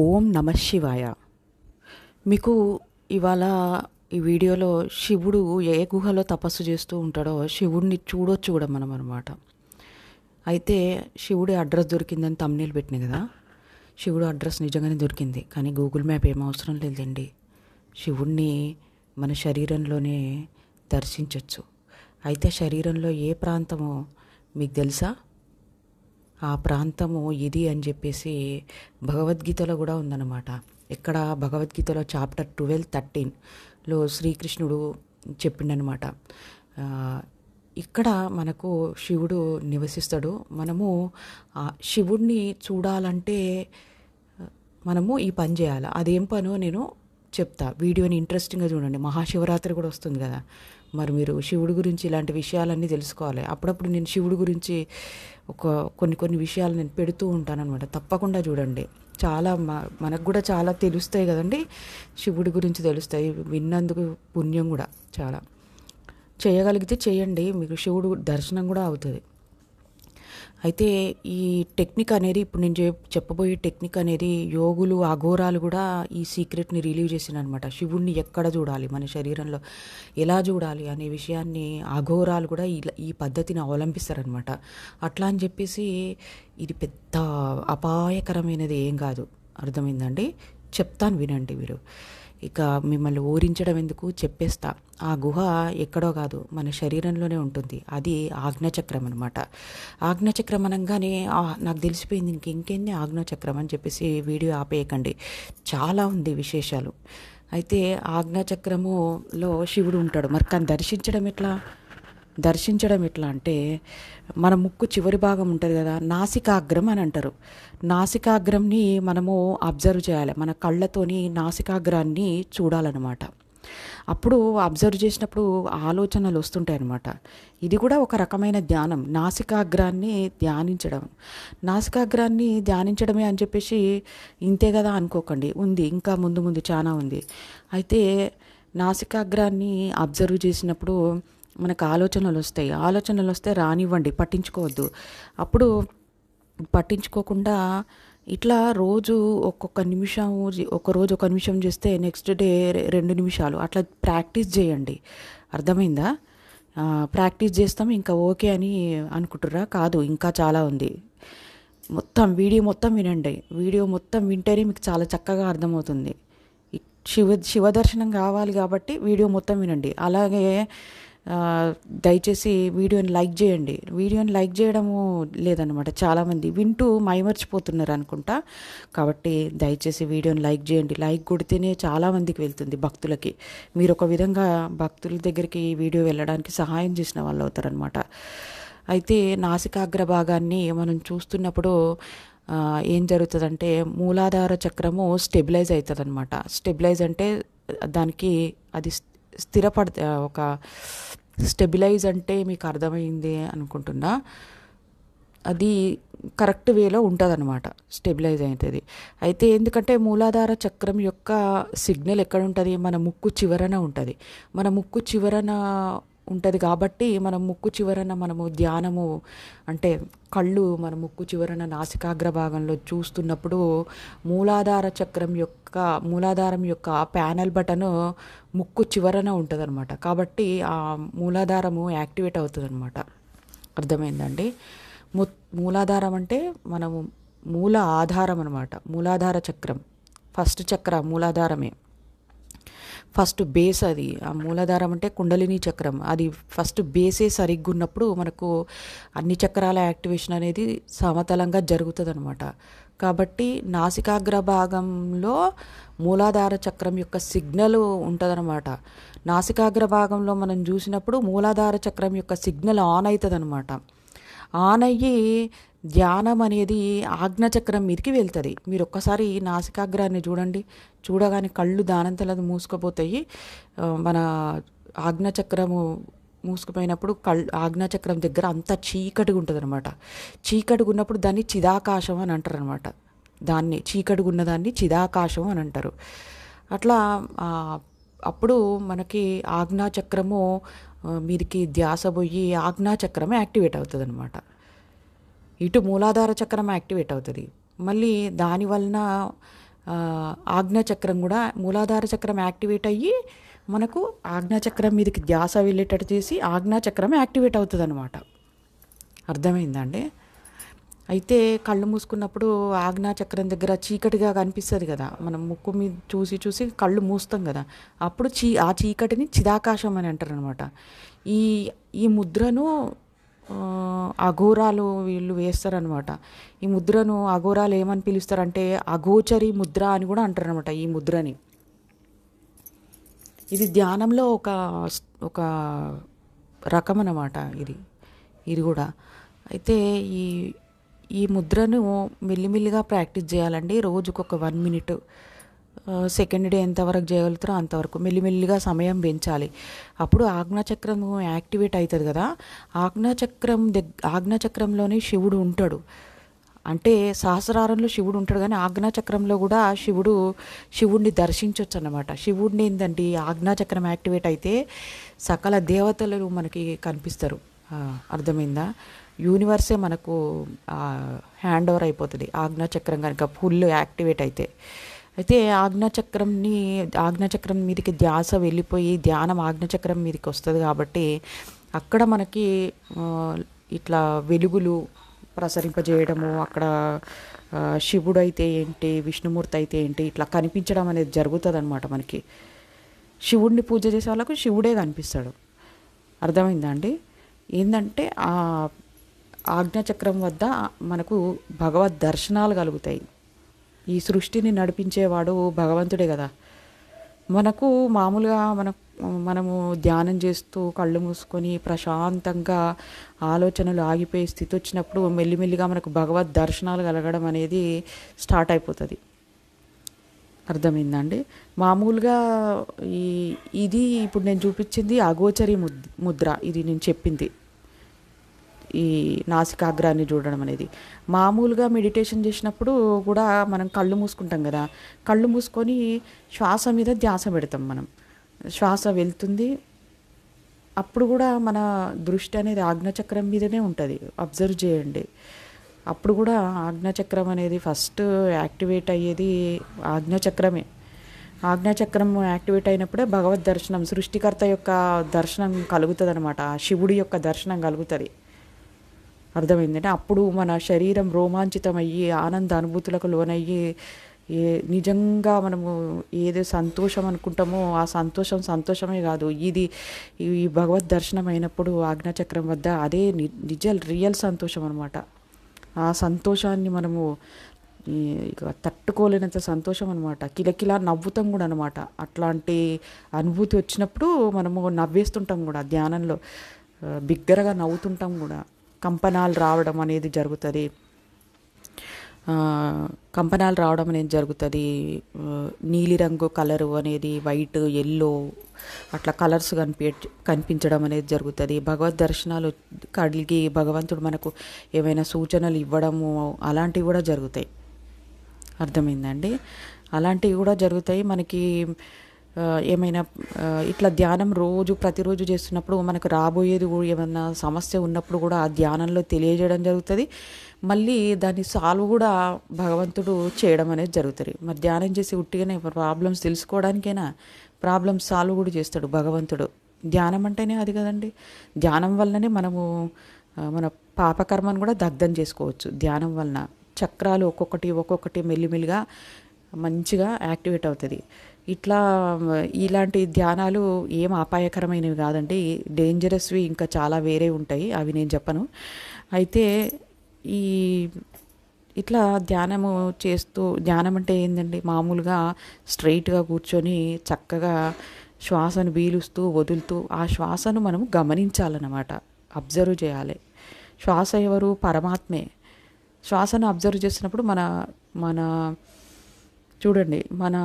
ఓం నమ శివాయ మీకు ఇవాళ ఈ వీడియోలో శివుడు ఏ గుహలో తపస్సు చేస్తూ ఉంటాడో శివుడిని చూడొచ్చు కూడా మనం అనమాట అయితే శివుడి అడ్రస్ దొరికిందని తమ్నీలు పెట్టిన కదా శివుడు అడ్రస్ నిజంగానే దొరికింది కానీ గూగుల్ మ్యాప్ ఏం అవసరం లేదండి శివుణ్ణి మన శరీరంలోనే దర్శించవచ్చు అయితే శరీరంలో ఏ ప్రాంతమో మీకు తెలుసా ఆ ప్రాంతము ఇది అని చెప్పేసి భగవద్గీతలో కూడా ఉందన్నమాట ఇక్కడ భగవద్గీతలో చాప్టర్ ట్వెల్వ్ థర్టీన్లో శ్రీకృష్ణుడు చెప్పిండనమాట ఇక్కడ మనకు శివుడు నివసిస్తాడు మనము శివుడిని చూడాలంటే మనము ఈ పని చేయాలి అదేం పనో నేను చెప్తా వీడియోని ఇంట్రెస్టింగ్గా చూడండి మహాశివరాత్రి కూడా వస్తుంది కదా మరి మీరు శివుడి గురించి ఇలాంటి విషయాలన్నీ తెలుసుకోవాలి అప్పుడప్పుడు నేను శివుడి గురించి ఒక కొన్ని కొన్ని విషయాలు నేను పెడుతూ అనమాట తప్పకుండా చూడండి చాలా మనకు కూడా చాలా తెలుస్తాయి కదండి శివుడి గురించి తెలుస్తాయి విన్నందుకు పుణ్యం కూడా చాలా చేయగలిగితే చేయండి మీకు శివుడు దర్శనం కూడా అవుతుంది అయితే ఈ టెక్నిక్ అనేది ఇప్పుడు నేను చెప్పబోయే టెక్నిక్ అనేది యోగులు అఘోరాలు కూడా ఈ సీక్రెట్ని రిలీవ్ చేసినమాట శివుణ్ణి ఎక్కడ చూడాలి మన శరీరంలో ఎలా చూడాలి అనే విషయాన్ని అఘోరాలు కూడా ఈ పద్ధతిని అవలంబిస్తారనమాట అట్లా అని చెప్పేసి ఇది పెద్ద అపాయకరమైనది ఏం కాదు అర్థమైందండి చెప్తాను వినండి మీరు ఇక మిమ్మల్ని ఊరించడం ఎందుకు చెప్పేస్తా ఆ గుహ ఎక్కడో కాదు మన శరీరంలోనే ఉంటుంది అది ఆజ్ఞచక్రం అనమాట ఆజ్ఞచక్రం అనగానే నాకు తెలిసిపోయింది ఇంక ఇంకేంది ఆజ్ఞచక్రం అని చెప్పేసి వీడియో ఆపేయకండి చాలా ఉంది విశేషాలు అయితే ఆజ్ఞచక్రములో శివుడు ఉంటాడు మరి కానీ దర్శించడం ఎట్లా దర్శించడం ఎట్లా అంటే మన ముక్కు చివరి భాగం ఉంటుంది కదా నాసికాగ్రం అని అంటారు నాసికాగ్రంని మనము అబ్జర్వ్ చేయాలి మన కళ్ళతోని నాసికాగ్రాన్ని చూడాలన్నమాట అప్పుడు అబ్జర్వ్ చేసినప్పుడు ఆలోచనలు వస్తుంటాయి అన్నమాట ఇది కూడా ఒక రకమైన ధ్యానం నాసికాగ్రాన్ని ధ్యానించడం నాసికాగ్రాన్ని ధ్యానించడమే అని చెప్పేసి ఇంతే కదా అనుకోకండి ఉంది ఇంకా ముందు ముందు చాలా ఉంది అయితే నాసికాగ్రాన్ని అబ్జర్వ్ చేసినప్పుడు మనకు ఆలోచనలు వస్తాయి ఆలోచనలు వస్తే రానివ్వండి పట్టించుకోవద్దు అప్పుడు పట్టించుకోకుండా ఇట్లా రోజు ఒక్కొక్క నిమిషం ఒక రోజు ఒక నిమిషం చేస్తే నెక్స్ట్ డే రెండు నిమిషాలు అట్లా ప్రాక్టీస్ చేయండి అర్థమైందా ప్రాక్టీస్ చేస్తాం ఇంకా ఓకే అని అనుకుంటురా కాదు ఇంకా చాలా ఉంది మొత్తం వీడియో మొత్తం వినండి వీడియో మొత్తం వింటేనే మీకు చాలా చక్కగా అర్థమవుతుంది శివ శివ దర్శనం కావాలి కాబట్టి వీడియో మొత్తం వినండి అలాగే దయచేసి వీడియోని లైక్ చేయండి వీడియోని లైక్ చేయడము లేదనమాట చాలామంది వింటూ మైమర్చిపోతున్నారు అనుకుంటా కాబట్టి దయచేసి వీడియోని లైక్ చేయండి లైక్ కొడితేనే చాలామందికి వెళ్తుంది భక్తులకి మీరు ఒక విధంగా భక్తుల దగ్గరికి వీడియో వెళ్ళడానికి సహాయం చేసిన వాళ్ళు అవుతారనమాట అయితే నాసికాగ్ర భాగాన్ని మనం చూస్తున్నప్పుడు ఏం జరుగుతుందంటే మూలాధార చక్రము స్టెబిలైజ్ అవుతుంది అనమాట స్టెబిలైజ్ అంటే దానికి అది స్థిరపడ ఒక స్టెబిలైజ్ అంటే మీకు అర్థమైంది అనుకుంటున్నా అది కరెక్ట్ వేలో ఉంటుంది అనమాట స్టెబిలైజ్ అవుతుంది అయితే ఎందుకంటే మూలాధార చక్రం యొక్క సిగ్నల్ ఎక్కడ ఉంటుంది మన ముక్కు చివరన ఉంటుంది మన ముక్కు చివరన ఉంటుంది కాబట్టి మనం ముక్కు చివరన మనము ధ్యానము అంటే కళ్ళు మన ముక్కు చివరన నాసికాగ్ర భాగంలో చూస్తున్నప్పుడు మూలాధార చక్రం యొక్క మూలాధారం యొక్క ప్యానల్ బటను ముక్కు చివరన అనమాట కాబట్టి ఆ మూలాధారము యాక్టివేట్ అవుతుంది అనమాట అర్థమైందండి ము మూలాధారం అంటే మనము మూల ఆధారం అనమాట మూలాధార చక్రం ఫస్ట్ చక్ర మూలాధారమే ఫస్ట్ బేస్ అది ఆ మూలాధారం అంటే కుండలిని చక్రం అది ఫస్ట్ బేసే సరిగ్గా ఉన్నప్పుడు మనకు అన్ని చక్రాల యాక్టివేషన్ అనేది సమతలంగా జరుగుతుంది అనమాట కాబట్టి నాసికాగ్ర భాగంలో మూలాధార చక్రం యొక్క సిగ్నల్ ఉంటుందన్నమాట నాసికాగ్ర భాగంలో మనం చూసినప్పుడు మూలాధార చక్రం యొక్క సిగ్నల్ ఆన్ అవుతుంది అనమాట ఆన్ అయ్యి ధ్యానం అనేది ఆజ్ఞచక్రం మీదకి వెళ్తుంది మీరు ఒక్కసారి నాసికాగ్రాన్ని చూడండి చూడగానే కళ్ళు దానంతలది మూసుకుపోతాయి మన ఆజ్ఞచక్రము మూసుకుపోయినప్పుడు కళ్ళు ఆజ్ఞాచక్రం దగ్గర అంత చీకటిగా ఉంటుంది అనమాట చీకటిగా ఉన్నప్పుడు దాన్ని చిదాకాశం అని అంటారు అనమాట దాన్ని చీకటిగా ఉన్నదాన్ని చిదాకాశం అని అంటారు అట్లా అప్పుడు మనకి ఆజ్ఞాచక్రము మీదికి ధ్యాస పోయి ఆజ్ఞాచక్రమే యాక్టివేట్ అవుతుంది అనమాట ఇటు మూలాధార చక్రం యాక్టివేట్ అవుతుంది మళ్ళీ దాని వలన ఆజ్ఞాచక్రం కూడా మూలాధార చక్రం యాక్టివేట్ అయ్యి మనకు ఆజ్ఞాచక్రం మీదకి ధ్యాస వెళ్ళేటట్టు చేసి ఆజ్ఞాచక్రం యాక్టివేట్ అవుతుంది అనమాట అర్థమైందండి అయితే కళ్ళు మూసుకున్నప్పుడు ఆజ్ఞాచక్రం దగ్గర చీకటిగా కనిపిస్తుంది కదా మనం ముక్కు మీద చూసి చూసి కళ్ళు మూస్తాం కదా అప్పుడు చీ ఆ చీకటిని చిదాకాశం అని అంటారు అనమాట ఈ ఈ ముద్రను అఘోరాలు వీళ్ళు వేస్తారనమాట ఈ ముద్రను అఘోరాలు ఏమని పిలుస్తారంటే అగోచరి ముద్ర అని కూడా అంటారనమాట ఈ ముద్రని ఇది ధ్యానంలో ఒక ఒక రకం అనమాట ఇది ఇది కూడా అయితే ఈ ఈ ముద్రను మెల్లిమెల్లిగా ప్రాక్టీస్ చేయాలండి రోజుకొక వన్ మినిట్ సెకండ్ డే ఎంతవరకు చేయగలుగుతారో అంతవరకు మెల్లిమెల్లిగా సమయం పెంచాలి అప్పుడు ఆజ్ఞాచక్రం యాక్టివేట్ అవుతుంది కదా ఆజ్ఞాచక్రం దగ్ ఆజ్ఞాచక్రంలోనే శివుడు ఉంటాడు అంటే సహస్రారంలో శివుడు ఉంటాడు కానీ ఆజ్ఞాచక్రంలో కూడా శివుడు శివుడిని దర్శించవచ్చు అనమాట శివుడిని ఏంటంటే ఆజ్ఞాచక్రం యాక్టివేట్ అయితే సకల దేవతలు మనకి కనిపిస్తారు అర్థమైందా యూనివర్సే మనకు హ్యాండ్ ఓవర్ అయిపోతుంది ఆజ్ఞాచక్రం కనుక ఫుల్ యాక్టివేట్ అయితే అయితే ఆజ్ఞాచక్రంని ఆజ్ఞాచక్రం మీదకి ధ్యాస వెళ్ళిపోయి ధ్యానం ఆజ్ఞాచక్రం మీదకి వస్తుంది కాబట్టి అక్కడ మనకి ఇట్లా వెలుగులు ప్రసరింపజేయడము అక్కడ శివుడు అయితే ఏంటి విష్ణుమూర్తి అయితే ఏంటి ఇట్లా కనిపించడం అనేది జరుగుతుంది అనమాట మనకి శివుడిని పూజ చేసే వాళ్ళకు శివుడే కనిపిస్తాడు అర్థమైందండి ఏంటంటే ఆ ఆజ్ఞాచక్రం వద్ద మనకు భగవద్ దర్శనాలు కలుగుతాయి ఈ సృష్టిని నడిపించేవాడు భగవంతుడే కదా మనకు మామూలుగా మన మనము ధ్యానం చేస్తూ కళ్ళు మూసుకొని ప్రశాంతంగా ఆలోచనలు ఆగిపోయే స్థితి వచ్చినప్పుడు మెల్లిమెల్లిగా మనకు భగవద్ దర్శనాలు కలగడం అనేది స్టార్ట్ అయిపోతుంది అర్థమైందండి మామూలుగా ఈ ఇది ఇప్పుడు నేను చూపించింది అగోచరి ముద్ర ఇది నేను చెప్పింది ఈ నాసికాగ్రాన్ని చూడడం అనేది మామూలుగా మెడిటేషన్ చేసినప్పుడు కూడా మనం కళ్ళు మూసుకుంటాం కదా కళ్ళు మూసుకొని శ్వాస మీద ధ్యాస పెడతాం మనం శ్వాస వెళ్తుంది అప్పుడు కూడా మన దృష్టి అనేది ఆజ్ఞచక్రం మీదనే ఉంటుంది అబ్జర్వ్ చేయండి అప్పుడు కూడా ఆజ్ఞచక్రం అనేది ఫస్ట్ యాక్టివేట్ అయ్యేది ఆజ్ఞచక్రమే ఆజ్ఞాచక్రం యాక్టివేట్ అయినప్పుడే భగవద్ దర్శనం సృష్టికర్త యొక్క దర్శనం కలుగుతుంది అనమాట శివుడి యొక్క దర్శనం కలుగుతుంది అర్థమైందంటే అప్పుడు మన శరీరం రోమాంచితమయ్యి ఆనంద అనుభూతులకు లోనయ్యి ఏ నిజంగా మనము ఏదో సంతోషం అనుకుంటామో ఆ సంతోషం సంతోషమే కాదు ఇది ఈ భగవద్ దర్శనం అయినప్పుడు ఆజ్ఞాచక్రం వద్ద అదే నిజ రియల్ సంతోషం అనమాట ఆ సంతోషాన్ని మనము ఇక తట్టుకోలేనంత సంతోషం అనమాట కిలకిలా నవ్వుతాం కూడా అనమాట అట్లాంటి అనుభూతి వచ్చినప్పుడు మనము నవ్వేస్తుంటాం కూడా ధ్యానంలో బిగ్గరగా నవ్వుతుంటాం కూడా కంపనాలు రావడం అనేది జరుగుతుంది కంపనాలు రావడం అనేది జరుగుతుంది నీలిరంగు కలరు అనేది వైట్ ఎల్లో అట్లా కలర్స్ కనిపి కనిపించడం అనేది జరుగుతుంది భగవద్ దర్శనాలు కలిగి భగవంతుడు మనకు ఏమైనా సూచనలు ఇవ్వడము అలాంటివి కూడా జరుగుతాయి అర్థమైందండి అలాంటివి కూడా జరుగుతాయి మనకి ఏమైనా ఇట్లా ధ్యానం రోజు ప్రతిరోజు చేస్తున్నప్పుడు మనకు రాబోయేది ఏమైనా సమస్య ఉన్నప్పుడు కూడా ఆ ధ్యానంలో తెలియజేయడం జరుగుతుంది మళ్ళీ దాన్ని సాల్వ్ కూడా భగవంతుడు చేయడం అనేది జరుగుతుంది మరి ధ్యానం చేసి ఉట్టిగానే ప్రాబ్లమ్స్ తెలుసుకోవడానికైనా ప్రాబ్లమ్స్ సాల్వ్ కూడా చేస్తాడు భగవంతుడు ధ్యానం అంటేనే అది కదండి ధ్యానం వల్లనే మనము మన పాపకర్మను కూడా దగ్ధం చేసుకోవచ్చు ధ్యానం వలన చక్రాలు ఒక్కొక్కటి ఒక్కొక్కటి మెల్లిమెల్లిగా మంచిగా యాక్టివేట్ అవుతుంది ఇట్లా ఇలాంటి ధ్యానాలు ఏం అపాయకరమైనవి కాదండి డేంజరస్వి ఇంకా చాలా వేరే ఉంటాయి అవి నేను చెప్పను అయితే ఈ ఇట్లా ధ్యానము చేస్తూ ధ్యానం అంటే ఏంటండి మామూలుగా స్ట్రైట్గా కూర్చొని చక్కగా శ్వాసను పీలుస్తూ వదులుతూ ఆ శ్వాసను మనం గమనించాలన్నమాట అబ్జర్వ్ చేయాలి శ్వాస ఎవరు పరమాత్మే శ్వాసను అబ్జర్వ్ చేసినప్పుడు మన మన చూడండి మన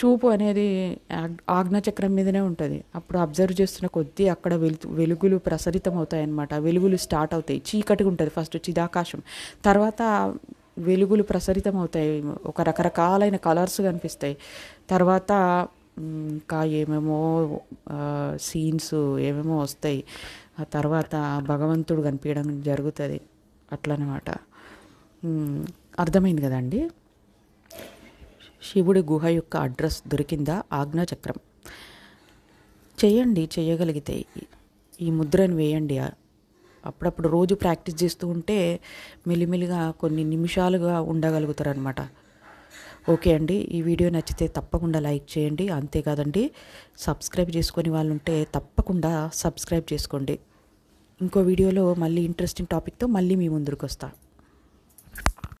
చూపు అనేది ఆజ్ఞచక్రం మీదనే ఉంటుంది అప్పుడు అబ్జర్వ్ చేస్తున్న కొద్దీ అక్కడ వెలు వెలుగులు ప్రసరితం అవుతాయి అనమాట వెలుగులు స్టార్ట్ అవుతాయి చీకటిగా ఉంటుంది ఫస్ట్ చిదాకాశం తర్వాత వెలుగులు ప్రసరితం అవుతాయి ఒక రకరకాలైన కలర్స్ కనిపిస్తాయి తర్వాత ఇంకా ఏమేమో సీన్స్ ఏమేమో వస్తాయి ఆ తర్వాత భగవంతుడు కనిపించడం జరుగుతుంది అట్లనమాట అర్థమైంది కదండి శివుడి గుహ యొక్క అడ్రస్ దొరికిందా ఆజ్ఞాచక్రం చేయండి చేయగలిగితే ఈ ముద్రను వేయండి అప్పుడప్పుడు రోజు ప్రాక్టీస్ చేస్తూ ఉంటే మెలిమెలిగా కొన్ని నిమిషాలుగా ఉండగలుగుతారనమాట ఓకే అండి ఈ వీడియో నచ్చితే తప్పకుండా లైక్ చేయండి అంతేకాదండి సబ్స్క్రైబ్ చేసుకుని వాళ్ళు ఉంటే తప్పకుండా సబ్స్క్రైబ్ చేసుకోండి ఇంకో వీడియోలో మళ్ళీ ఇంట్రెస్టింగ్ టాపిక్తో మళ్ళీ మీ ముందుకు వస్తాను